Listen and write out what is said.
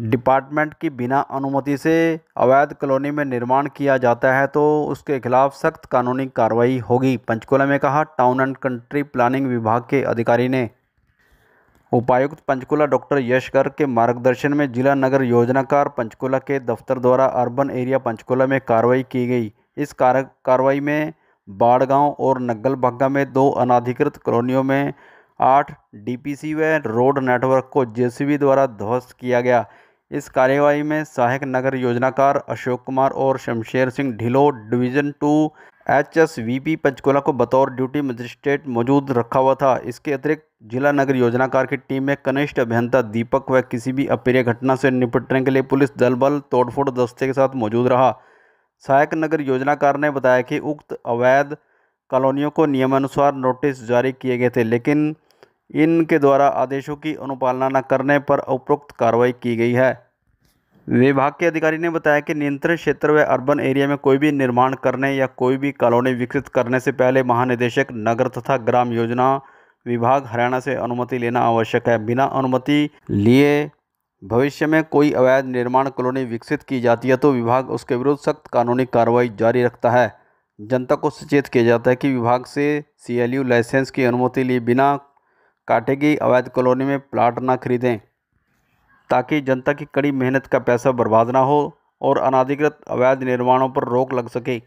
department की बिना अनुमति से अवैध कॉलोनी में निर्माण किया जाता है तो उसके खिलाफ सख्त कानूनी कार्रवाई होगी पंचकुला में कहा टाउन एंड कंट्री प्लानिंग विभाग के अधिकारी ने उपायुक्त पंचकुला डॉक्टर यश गर्ग के मार्गदर्शन में जिला नगर योजनाकार पंचकुला के दफ्तर द्वारा अर्बन एरिया पंचकुला में कार्रवाई की गई इस कार्रवाई में बाड़गांव और नगल भग्गा में दो अनाधिकृत कॉलोनियों में आठ डीपीसी व रोड नेटवर्क को जेसीबी द्वारा ध्वस्त किया गया इस कार्यवाही में सहायक नगर योजनाकार अशोक कुमार और Shamsher Singh Dhillon division two H S V P Panchkula को बतौर ड्यूटी मजिस्ट्रेट मौजूद रखा हुआ था इसके अतिरिक्त जिला नगर योजनाकार की टीम में कनिष्ठ अभियंता दीपक व किसी भी अप्रिय घटना से निपटने के लिए पुलिस दल बल तोड़फोड़ दस्ते के साथ मौजूद रहा सहायक नगर योजनाकार ने बताया कि उक्त अवैध कॉलोनियों को नियमानुसार नोटिस जारी किए गए थे लेकिन इनके द्वारा आदेशों की अनुपालना न करने पर उपरोक्त कार्रवाई की गई है विभाग के अधिकारी ने बताया कि नियंत्रित क्षेत्र व अर्बन एरिया में कोई भी निर्माण करने या कोई भी कॉलोनी विकसित करने से पहले महानिदेशक नगर तथा ग्राम योजना विभाग हरियाणा से अनुमति लेना आवश्यक है बिना अनुमति लिए भविष्य में कोई अवैध निर्माण कॉलोनी विकसित की जाती है तो विभाग उसके विरुद्ध सख्त कानूनी कार्रवाई जारी रखता है जनता को सचेत किया जाता है कि विभाग से सी लाइसेंस की अनुमति लिए बिना काटेगी अवैध कॉलोनी में प्लाट ना खरीदें ताकि जनता की कड़ी मेहनत का पैसा बर्बाद ना हो और अनाधिकृत अवैध निर्माणों पर रोक लग सके